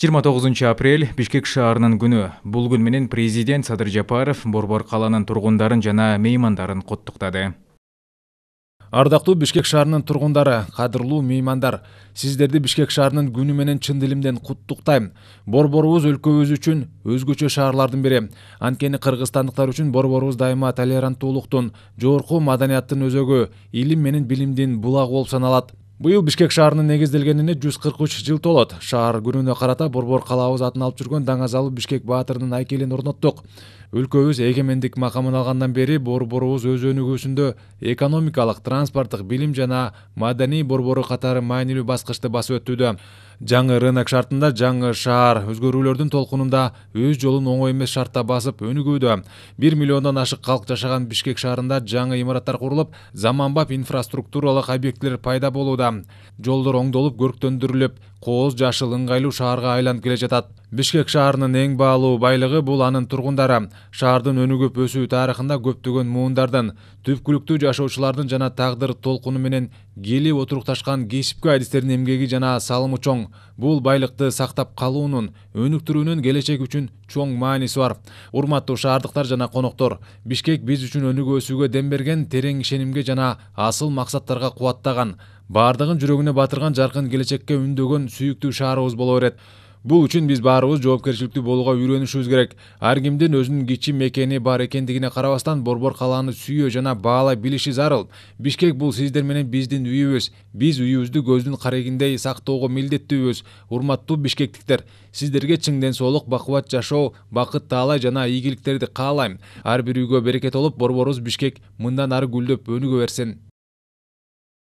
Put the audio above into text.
жыйырма тогузунчу апрель бишкек шаарынын күнү бул күн менен президент садыр жапаров борбор калаанын тургундарын жана меймандарын куттуктады ардактуу бишкек шаарынын тургундары кадырлуу меймандар сиздерди бишкек шаарынын күнү менен чын дилимден куттуктайм борборубуз өлкөбүз үчүн өзгөчө шаарлардын бири анткени кыргызстандыктар үчүн борборубуз дайыма толеранттуулуктун жогорку маданияттын өзөгү илим менен билимдин булагы болуп саналат быйыл бишкек шаарынын негизделгенине жүз кырк үч жыл толот шаар күнүнө карата борбор калаабыз атын алып жүргөн даңазалуу бишкек баатырынын айкелин орноттук өлкөбүз эгемендик макамын алгандан бери борборубуз өз өнүгүүсүндө экономикалык транспорттук билим жана маданий борбору катары маанилүү баскычты басып өтүүдө жаңы рынок шартында жаңы шаар өзгөрүүлөрдүн толкунунда өз жолун оңой эмес шартта басып өнүгүүдө бир миллиондон ашык калк жашаган бишкек шаарында жаңы имараттар курулуп заманбап инфраструктуралык объектилер пайда болууда жолдор оңдолуп көрктөндүрүлүп кооз жашыл ыңгайлуу шаарга айланып келе жатат бишкек шаарынын эң баалуу байлыгы бул анын тургундары шаардын өнүгүп өсүү тарыхында көптөгөн муундардын түпкүлүктүү жашоочулардын жана тагдыр толкуну менен келип отурукташкан кесипкөй адистердин эмгеги жана салымы чоң бул байлыкты сактап калуунун өнүктүрүүнүн келечек үчүн чоң мааниси бар урматтуу шаардыктар жана коноктор бишкек биз үчүн өнүгүп өсүүгө дем берген терең ишенимге жана асыл максаттарга кубаттаган баардыгын жүрөгүнө батырган жаркын келечекке үндөгөн сүйүктүү шаарыбыз боло берет бул үчүн биз баарыбыз жоопкерчиликтүү болууга үйрөнүшүбүз керек ар кимдин өзүнүн кичи мекени бар экендигине карабастан борбор калааны сүйө жана баалай билиши зарыл бишкек бул сиздер менен биздин үйүбүз биз үйүбүздү көздүн карегиндей сактоого милдеттүүбүз урматтуу бишкектиктер сиздерге чың ден соолук бакубат жашоо бакыт таалай жана ийгиликтерди каалайм ар бир үйгө берекет болуп борборубуз бишкек мындан ары гүлдөп өнүгө берсин